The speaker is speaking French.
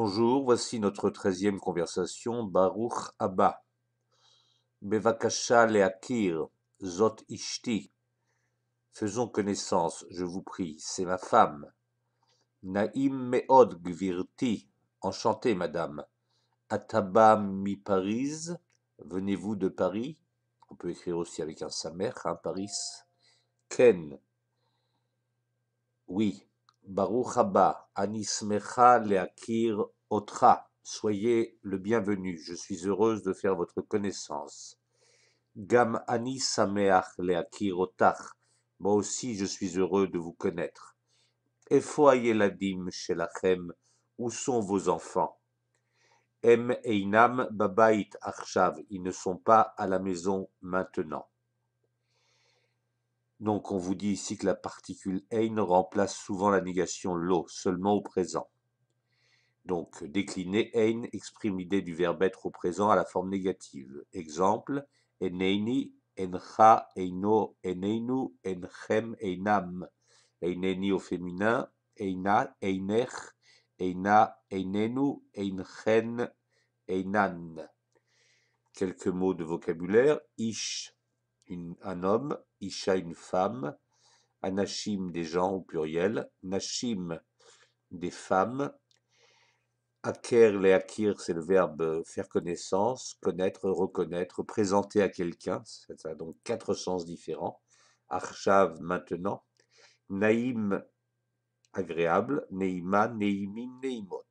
Bonjour, voici notre treizième conversation. Baruch Abba. Bevakasha leakir, zot ishti. Faisons connaissance, je vous prie, c'est ma femme. Naïm meod gvirti, enchantée madame. Ataba mi Paris, venez-vous de Paris On peut écrire aussi avec un samer, hein, Paris. Ken. Oui, Baruch Haba, Anismecha Leakir Otra. Soyez le bienvenu, je suis heureuse de faire votre connaissance. Gam Anis ame'ach Leakir Otach. Moi aussi, je suis heureux de vous connaître. Efo Ayeladim Shelachem, où sont vos enfants Em Einam Babait Achshav, ils ne sont pas à la maison maintenant. Donc on vous dit ici que la particule ein remplace souvent la négation lo, seulement au présent. Donc décliner ein exprime l'idée du verbe être au présent à la forme négative. Exemple, eneini, encha, eino, eneinu, enchem, einam. Eineni au féminin, eina, einer, eina, einenu, einchen, einan. Quelques mots de vocabulaire. Ish, un homme, Isha une femme, Anashim, des gens au pluriel, Nashim, des femmes, Aker les akir, c'est le verbe faire connaissance, connaître, reconnaître, présenter à quelqu'un, ça a donc quatre sens différents. Archav maintenant, Naïm agréable, Neima, Neimin, Neimot.